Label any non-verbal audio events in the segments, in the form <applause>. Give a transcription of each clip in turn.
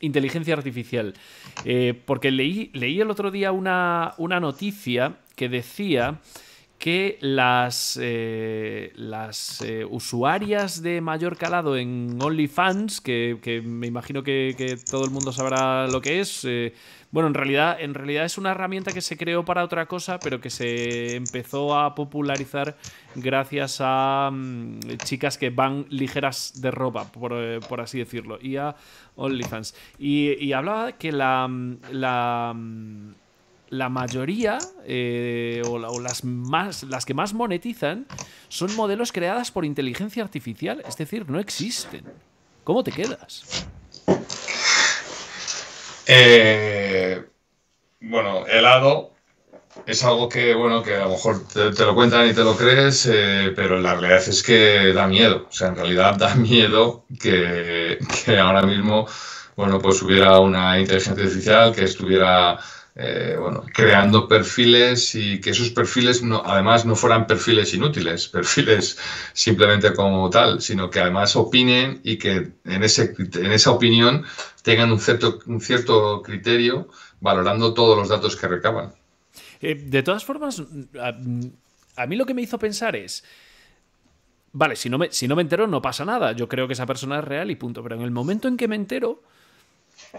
inteligencia artificial. Eh, porque leí, leí el otro día una, una noticia que decía que las, eh, las eh, usuarias de mayor calado en OnlyFans, que, que me imagino que, todo el mundo sabrá lo que es, eh, bueno, en realidad, en realidad es una herramienta que se creó para otra cosa, pero que se empezó a popularizar gracias a mm, chicas que van ligeras de ropa, por, así decirlo, y a OnlyFans. Y, y hablaba que la mm, mm, la mayoría eh, o, las, las que más monetizan son modelos creadas por inteligencia artificial, es decir, no existen. ¿Cómo te quedas? Eh, bueno, helado es algo que, bueno, que a lo mejor te, lo cuentan y te lo crees, eh, pero la realidad es que da miedo. O sea, en realidad da miedo que, que ahora mismo, bueno, pues hubiera una inteligencia artificial que estuviera eh, bueno, creando perfiles y que esos perfiles no, además no fueran perfiles inútiles, <laughs> perfiles simplemente como tal, sino que además opinen y que en, ese, en esa opinión tengan un cierto, un cierto criterio valorando todos los datos que recaban. Eh, de todas formas, a, mí lo que me hizo pensar es... Vale, si no, me, si no me entero no pasa nada. Yo creo que esa persona es real y punto. Pero en el momento en que me entero,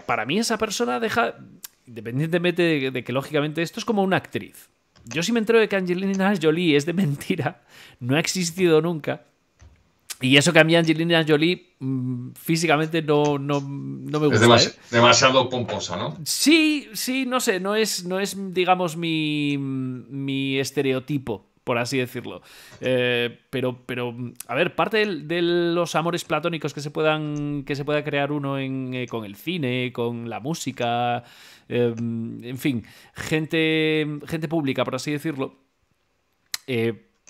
para mí esa persona deja independientemente de, que lógicamente esto es como una actriz. Yo sí me entero de que Angelina Jolie es de mentira, no ha existido nunca, y eso que a mí Angelina Jolie mm, físicamente no, me gusta. Es ¿eh? demasiado pomposa, ¿no? Sí, sí, no sé, no es, no es digamos, mi, mi estereotipo por así decirlo. Eh, pero, pero, a ver, parte de, los amores platónicos que se puedan que se pueda crear uno en, eh, con el cine, con la música, eh, en fin, gente, gente pública, por así decirlo.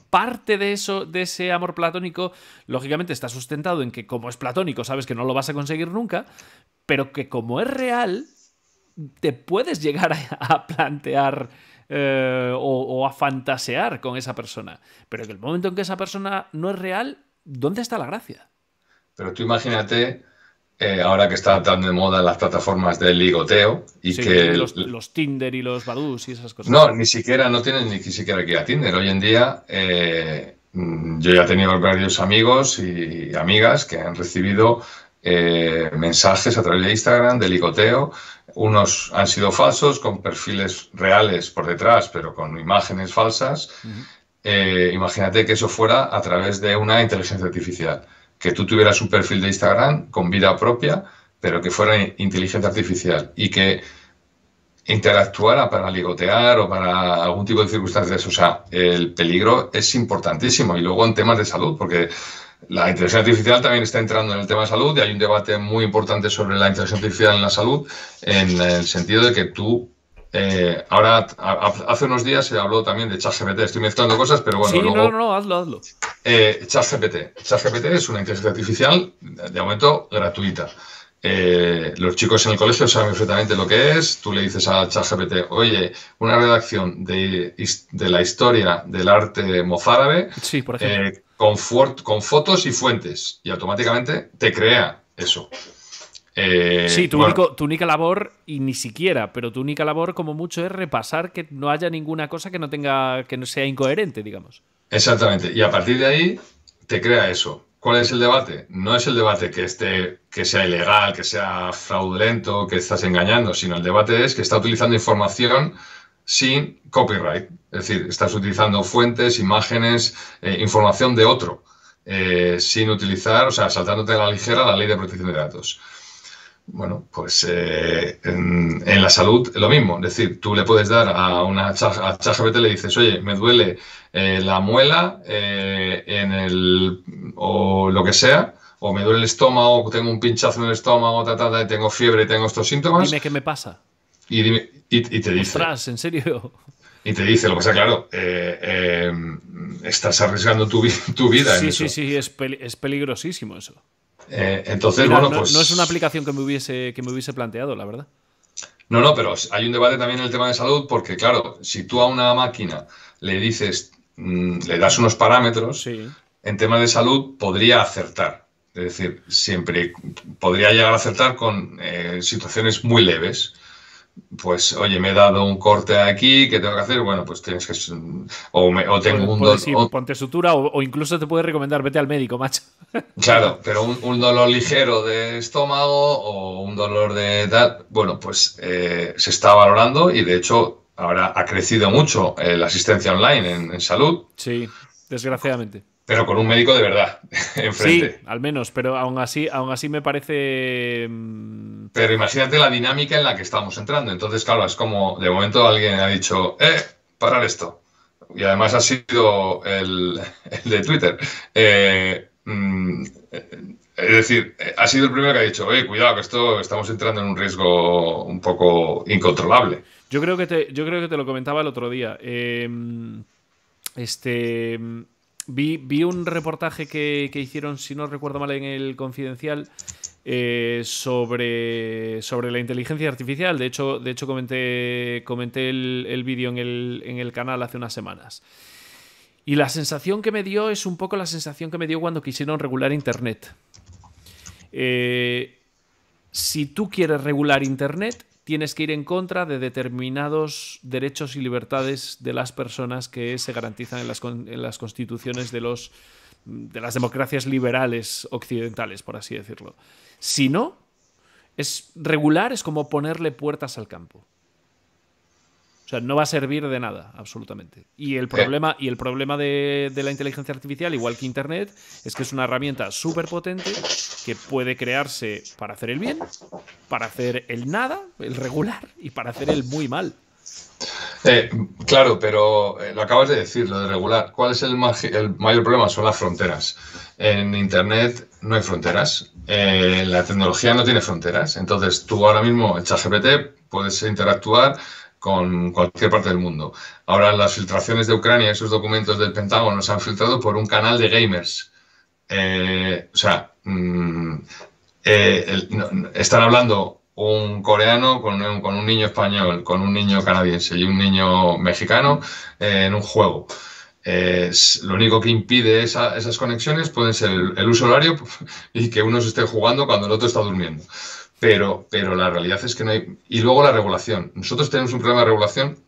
parte de eso, de ese amor platónico, lógicamente está sustentado en que como es platónico, sabes que no lo vas a conseguir nunca, pero que como es real, te puedes llegar a, plantear a fantasear con esa persona. Pero que el momento en que esa persona no es real, ¿dónde está la gracia? Pero tú imagínate, eh, ahora que está tan de moda las plataformas de ligoteo y que... Los, Tinder y los Badus y esas cosas. No, ni siquiera, no tienen ni siquiera que ir a Tinder. Hoy en día eh, mm, yo ya he tenido varios amigos y amigas que han recibido eh, mensajes a través de Instagram de ligoteo unos han sido falsos, con perfiles reales por detrás, pero con imágenes falsas. Eh, imagínate que eso fuera a través de una inteligencia artificial. Que tú tuvieras un perfil de Instagram con vida propia, pero que fuera inteligencia artificial y que interactuara para ligotear o para algún tipo de circunstancias. O sea, el peligro es importantísimo. Y luego en temas de salud, porque la inteligencia artificial también está entrando en el tema de salud y hay un debate muy importante sobre la inteligencia artificial en la salud, en el sentido de que tú eh, ahora, hace unos días se habló también de ChatGPT. Estoy mezclando cosas, pero bueno. Sí, no, no, hazlo, hazlo. Eh, ChatGPT. ChatGPT es una inteligencia artificial, de momento, gratuita. Eh, los chicos en el colegio saben perfectamente lo que es. Tú le dices a ChatGPT, oye, una redacción de, de la historia del arte mozárabe. Sí, por ejemplo con, con fotos y fuentes y automáticamente te crea eso. Eh, sí, tu, tu, única labor, y ni siquiera, pero tu única labor como mucho es repasar que no haya ninguna cosa que no tenga, que no sea incoherente, digamos. Exactamente. Y a partir de ahí te crea eso. ¿Cuál es el debate? No es el debate que esté, que sea ilegal, que sea fraudulento, que estás engañando, sino el debate es que está utilizando información sin copyright. Es decir, estás utilizando fuentes, imágenes, eh, información de otro, eh, sin utilizar, o sea, saltándote a la ligera la ley de protección de datos. Bueno, pues eh, en, la salud lo mismo. Es decir, tú le puedes dar a una a ChatGPT, le dices, oye, me duele la muela en el, o lo que sea, o me duele el estómago, tengo un pinchazo en el estómago, y tengo fiebre y tengo estos síntomas. Dime qué me pasa y, te dice. Ostras, ¿en serio? Y te dice, lo que pasa, claro, eh, eh, estás arriesgando tu, vida. Sí, sí, sí, es, es peligrosísimo eso. Eh, entonces, bueno, no, pues. No es una aplicación que me, hubiese, que me hubiese planteado, la verdad. No, no, pero hay un debate también en el tema de salud, porque, claro, si tú a una máquina le dices, mm, le das unos parámetros, en tema de salud podría acertar. Es decir, siempre podría llegar a acertar con situaciones muy leves pues oye, me he dado un corte aquí, ¿qué tengo que hacer? Bueno, pues tienes que... O, tengo un dolor... ponte sutura o, incluso te puede recomendar, vete al médico, macho. <laughs> Claro, pero un, dolor ligero de estómago o un dolor de tal, bueno, pues eh, se está valorando y de hecho ahora ha crecido mucho eh, la asistencia online en salud. Sí, desgraciadamente. Pero con un médico de verdad, <laughs> enfrente. Sí, al menos, pero aún así, aún así me parece. Mm, pero imagínate la dinámica en la que estamos entrando. Entonces, claro, es como de momento alguien ha dicho, eh, parar esto. Y además ha sido el, <laughs> de Twitter. Eh, mm, eh, es decir, ha sido el primero que ha dicho, oye, cuidado, que esto estamos entrando en un riesgo un poco incontrolable. Yo creo que te, yo creo que te lo comentaba el otro día. Eh, este Vi, un reportaje que, hicieron, si no recuerdo mal, en el Confidencial eh, sobre, sobre la inteligencia artificial. De hecho, de hecho comenté, comenté el, vídeo en el, en el canal hace unas semanas. Y la sensación que me dio es un poco la sensación que me dio cuando quisieron regular Internet. Eh, si tú quieres regular Internet, tienes que ir en contra de determinados derechos y libertades de las personas que se garantizan en las, constituciones de, los, de las democracias liberales occidentales, por así decirlo. Si no, es regular es como ponerle puertas al campo. O sea, no va a servir de nada, absolutamente. Y el problema, y el problema de, la inteligencia artificial, igual que Internet, es que es una herramienta súper potente que puede crearse para hacer el bien, para hacer el nada, el regular, y para hacer el muy mal. Eh, claro, pero eh, lo acabas de decir, lo de regular. ¿Cuál es el, mayor problema? Son las fronteras. En Internet no hay fronteras. Eh, la tecnología no tiene fronteras. Entonces, tú ahora mismo, el ChatGPT, puedes interactuar con cualquier parte del mundo. Ahora las filtraciones de Ucrania, esos documentos del Pentágono se han filtrado por un canal de gamers. Eh, o sea, mm, eh, están hablando un coreano con un, niño español, con un niño canadiense y un niño mexicano eh, en un juego. lo único que impide esas conexiones puede ser el, el uso horario <laughs> y que uno se esté jugando cuando el otro está durmiendo pero, pero la realidad es que no hay... Y luego la regulación. Nosotros tenemos un problema de regulación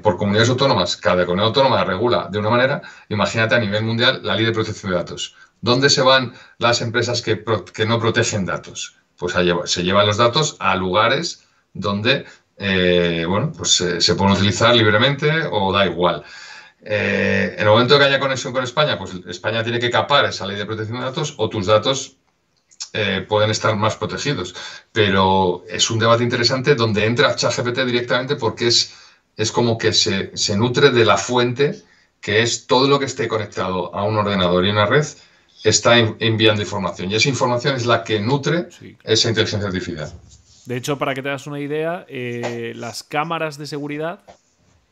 <laughs> por comunidades autónomas. Cada comunidad autónoma regula de una manera. Imagínate a nivel mundial la ley de protección de datos. ¿Dónde se van las empresas que, no protegen datos? Pues se llevan los datos a lugares donde eh, bueno, pues, eh, se pueden utilizar libremente o da igual. Eh, en el momento que haya conexión con España, pues España tiene que capar esa ley de protección de datos o tus datos eh, pueden estar más protegidos. Pero es un debate interesante donde entra ChatGPT directamente porque es, como que se, nutre de la fuente, que es todo lo que esté conectado a un ordenador y una red, está enviando información. Y esa información es la que nutre esa inteligencia artificial. De hecho, para que te hagas una idea, eh, las cámaras de seguridad,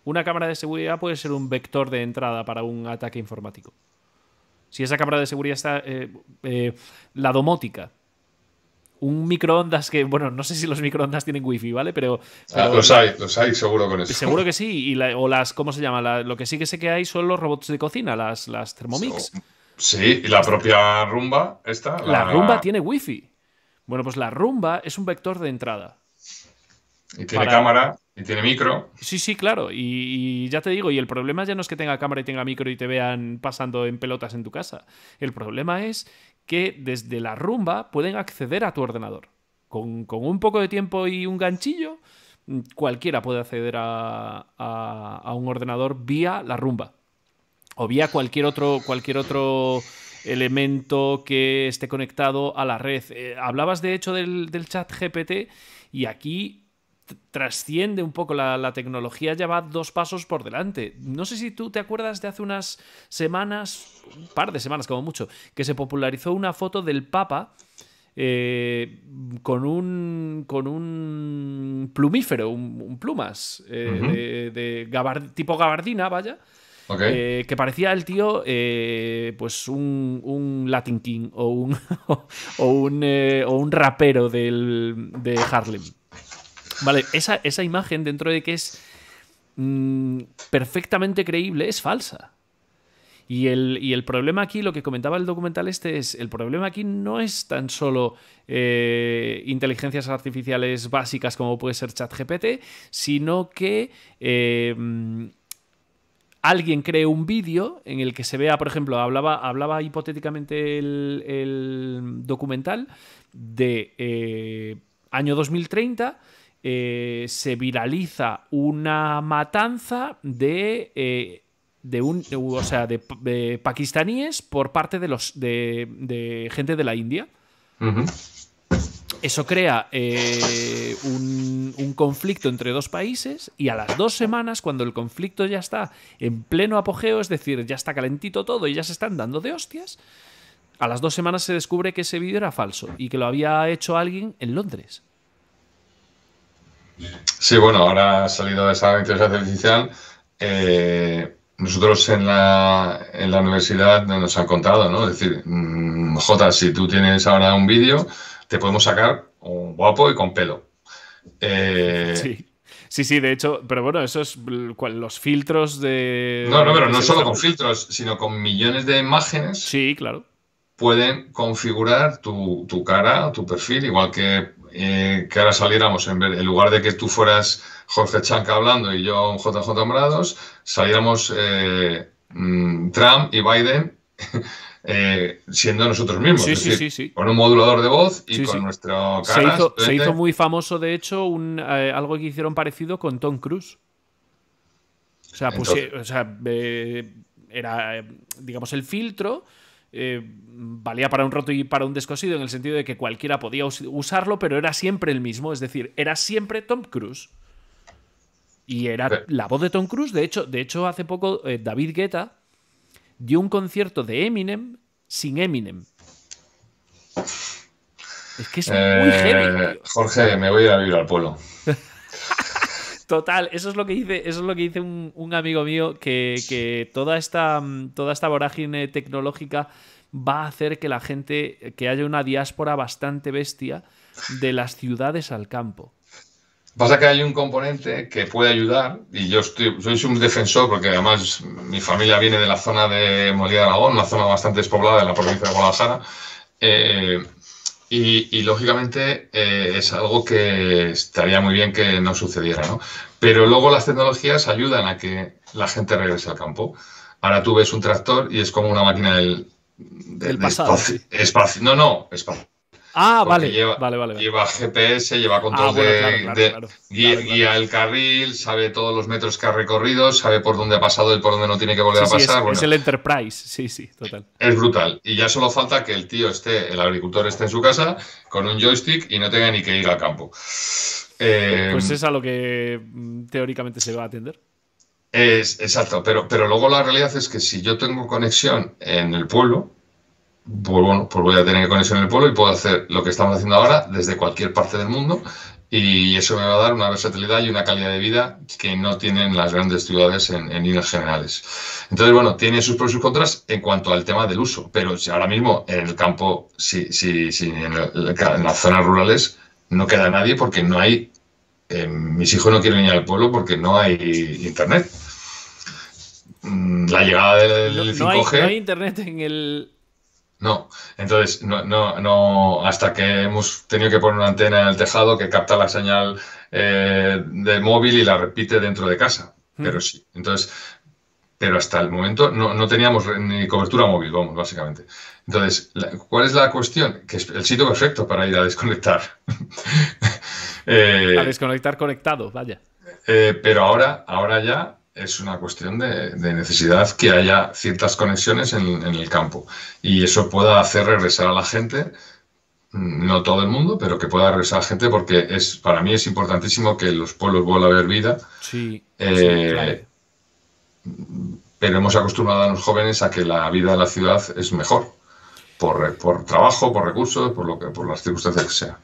una cámara de seguridad puede ser un vector de entrada para un ataque informático. Si esa cámara de seguridad está... Eh, eh, la domótica. Un microondas que, bueno, no sé si los microondas tienen wifi, ¿vale? Pero... Ah, los hay, los hay seguro con eso. Seguro que sí. o las, ¿cómo se llama? lo que sí que sé que hay son los robots de cocina, las, las Thermomix. Sí, y la propia rumba, esta... la rumba tiene wifi. Bueno, pues la rumba es un vector de entrada. Y tiene cámara y tiene micro. Sí, sí, claro. Y, ya te digo, y el problema ya no es que tenga cámara y tenga micro y te vean pasando en pelotas en tu casa. El problema es que desde la rumba pueden acceder a tu ordenador. Con, un poco de tiempo y un ganchillo, cualquiera puede acceder a, un ordenador vía la rumba. O vía cualquier otro, cualquier otro elemento que esté conectado a la red. Eh, hablabas de hecho del chat GPT y aquí trasciende un poco la, tecnología, ya va dos pasos por delante. No sé si tú te acuerdas de hace unas semanas, un par de semanas como mucho, que se popularizó una foto del Papa eh, con, un, con un plumífero, un, plumas, eh, de, tipo gabardina, vaya. Eh, que parecía el tío pues un, un, Latin King o un, <laughs> o un, o un rapero de Harlem. Vale, esa, imagen, dentro de que es mm, perfectamente creíble, es falsa. Y el, problema aquí, lo que comentaba el documental este es, el problema aquí no es tan solo eh, inteligencias artificiales básicas como puede ser ChatGPT, sino que eh, mm, alguien cree un vídeo en el que se vea, por ejemplo, hablaba, hablaba hipotéticamente el, documental de eh, año 2030 eh, se viraliza una matanza de, eh, un, de, pakistaníes por parte de, los, de, gente de la India. Eso crea eh, un, un, conflicto entre dos países y a las dos semanas, cuando el conflicto ya está en pleno apogeo, es decir, ya está calentito todo y ya se están dando de hostias, a las dos semanas se descubre que ese vídeo era falso y que lo había hecho alguien en Londres. Sí, bueno, ahora ha salido esa inteligencia artificial. Eh, nosotros en la, en la universidad nos han contado, ¿no? Es decir, mm, Jota, si tú tienes ahora un vídeo, te podemos sacar guapo y con pelo. Eh, sí. Sí, de hecho, pero bueno, eso es los filtros de... No, no, pero no solo con filtros, sino con millones de imágenes. Sí, claro. Pueden configurar tu, tu cara, tu perfil, igual que eh, que ahora saliéramos, en, en, lugar de que tú fueras Jorge Chanca hablando y yo JJ Morados, saliéramos eh, mm, Trump y Biden <laughs> eh, siendo nosotros mismos. con un modulador de voz y con nuestro cara. Se hizo, muy famoso, de hecho, algo que hicieron parecido con Tom Cruise. O sea, pues era, digamos, el filtro eh, valía para un roto y para un descosido en el sentido de que cualquiera podía usarlo, pero era siempre el mismo, es decir, era siempre Tom Cruise. Y era la voz de Tom Cruise, de hecho, de hecho hace poco eh, David Guetta dio un concierto de Eminem sin Eminem. Es que es muy eh, heavy. Jorge, me voy a ir a vivir al pueblo. <laughs> Total, eso es lo que dice, eso es lo que dice un, amigo mío, que, toda, esta, mm, toda esta vorágine tecnológica va a hacer que la gente, que haya una diáspora bastante bestia de las ciudades al campo. Pasa que hay un componente que puede ayudar, y yo estoy, soy un defensor, porque además mi familia viene de la zona de Molida de Aragón, una zona bastante despoblada de la provincia de Guadalajara. Eh, y, y lógicamente eh, es algo que estaría muy bien que no sucediera, ¿no? Pero luego las tecnologías ayudan a que la gente regrese al campo. Ahora tú ves un tractor y es como una máquina del, del, pasado. espacio, no, no, espacio Ah, vale, lleva, GPS, lleva control de, guía, el carril, sabe todos los metros que ha recorrido, sabe por dónde ha pasado y por dónde no tiene que volver a pasar. es, el Enterprise, sí, sí, total. Es brutal. Y ya solo falta que el tío esté, el agricultor esté en su casa con un joystick y no tenga ni que ir al campo. Eh, pues es a lo que mm, teóricamente se va a atender. Es, exacto, pero, pero luego la realidad es que si yo tengo conexión en el pueblo, pues, pues voy a tener conexión en el pueblo y puedo hacer lo que estamos haciendo ahora desde cualquier parte del mundo y eso me va a dar una versatilidad y una calidad de vida que no tienen las grandes ciudades en, en, líneas generales. Entonces, bueno, tiene sus pros y sus contras en cuanto al tema del uso, pero ahora mismo en el campo, si, si, si en, las zonas rurales no queda nadie porque no hay, eh, mis hijos no quieren ir al pueblo porque no hay internet. Mm, la llegada del, 5G... no hay internet en el, no, entonces, no, no, no, hasta que hemos tenido que poner una antena en el tejado que capta la señal eh, de móvil y la repite dentro de casa. Mm. Pero sí, entonces, pero hasta el momento no, no, teníamos ni cobertura móvil, vamos, básicamente. Entonces, ¿cuál es la cuestión? Que es el sitio perfecto para ir a desconectar. <laughs> Eh, a desconectar conectado, vaya. Eh, pero ahora, ahora ya es una cuestión de, necesidad que haya ciertas conexiones en, el campo y eso pueda hacer regresar a la gente, mm, no todo el mundo, pero que pueda regresar a la gente porque es para mí es importantísimo que los pueblos vuelva a ver vida. Sí, eh, Pero hemos acostumbrado a los jóvenes a que la vida de la ciudad es mejor. Por, por trabajo, por recursos, por lo que, por las circunstancias que sea.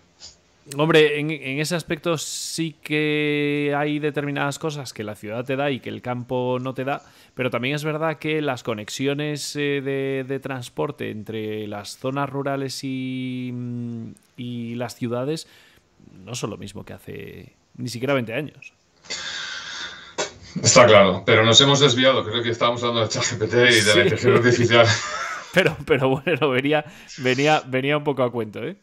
Hombre, en, ese aspecto sí que hay determinadas cosas que la ciudad te da y que el campo no te da, pero también es verdad que las conexiones eh, de, transporte entre las zonas rurales mm, y, las ciudades no son lo mismo que hace ni siquiera 20 años. Está claro, pero nos hemos desviado. Creo que estábamos hablando de ChatGPT y de la inteligencia artificial. <laughs> Pero, pero bueno, venía, venía, venía un poco a cuento, ¿eh?